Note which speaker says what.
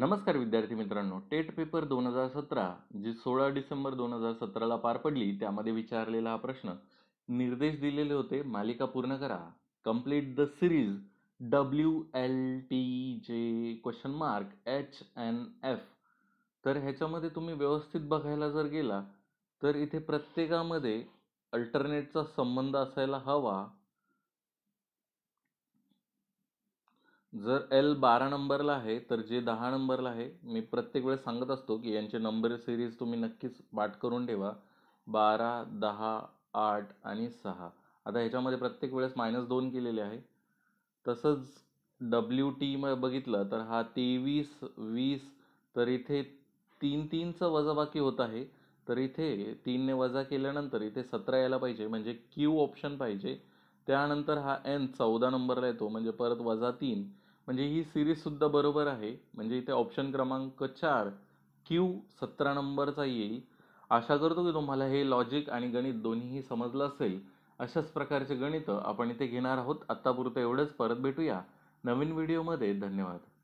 Speaker 1: नमस्कार विद्यार्थी मित्रांनो टेट पेपर दोन हजार सतरा जी सोळा डिसेंबर दोन हजार सतराला पार पडली त्यामध्ये विचारलेला हा प्रश्न निर्देश दिलेले होते मालिका पूर्ण करा complete the series W L T J question mark H N F तर ह्याच्यामध्ये तुम्ही व्यवस्थित बघायला जर गेला तर इथे प्रत्येकामध्ये अल्टरनेटचा संबंध असायला हवा जर एल बारा नंबरला आहे तर जे दहा नंबरला आहे मी प्रत्येक वेळेस सांगत असतो की यांचे नंबर सिरीज तुम्ही नक्कीच पाठ करून ठेवा बारा दहा आठ आणि सहा आता ह्याच्यामध्ये प्रत्येक वेळेस मायनस दोन केलेले आहे तसंच डब्ल्यू टी म बघितलं तर हा तेवीस वीस तर इथे तीन तीनचं वजाबाकी होत आहे तर इथे तीनने वजा केल्यानंतर इथे सतरा यायला पाहिजे म्हणजे क्यू ऑप्शन पाहिजे त्यानंतर हा एन चौदा नंबरला येतो म्हणजे परत वजा तीन म्हणजे ही सिरीजसुद्धा बरोबर आहे म्हणजे इथे ऑप्शन क्रमांक चार क्यू सतरा नंबरचा येईल आशा करतो की तुम्हाला हे लॉजिक आणि गणित दोन्हीही समजलं असेल अशाच प्रकारचे गणितं आपण इथे घेणार आहोत आत्तापुरतं एवढंच परत भेटूया नवीन व्हिडिओमध्ये धन्यवाद